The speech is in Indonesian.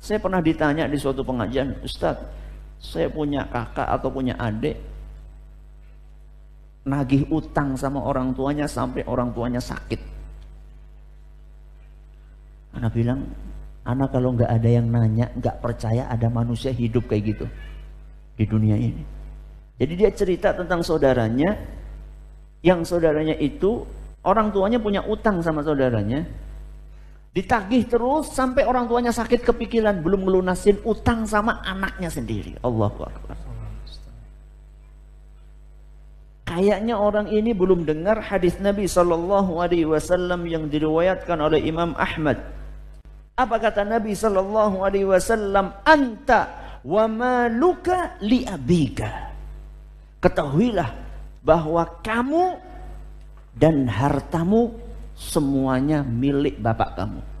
Saya pernah ditanya di suatu pengajian, Ustadz, saya punya kakak atau punya adik nagih utang sama orang tuanya sampai orang tuanya sakit. Anak bilang, anak kalau nggak ada yang nanya, nggak percaya ada manusia hidup kayak gitu di dunia ini. Jadi dia cerita tentang saudaranya, yang saudaranya itu orang tuanya punya utang sama saudaranya, Ditagih terus sampai orang tuanya sakit kepikiran belum melunasin utang sama anaknya sendiri. Allah Kayaknya orang ini belum dengar hadis Nabi Shallallahu Alaihi Wasallam yang diriwayatkan oleh Imam Ahmad. Apa kata Nabi Shallallahu Alaihi Wasallam? Anta wa maluka li abiga Ketahuilah bahwa kamu dan hartamu semuanya milik bapak kamu.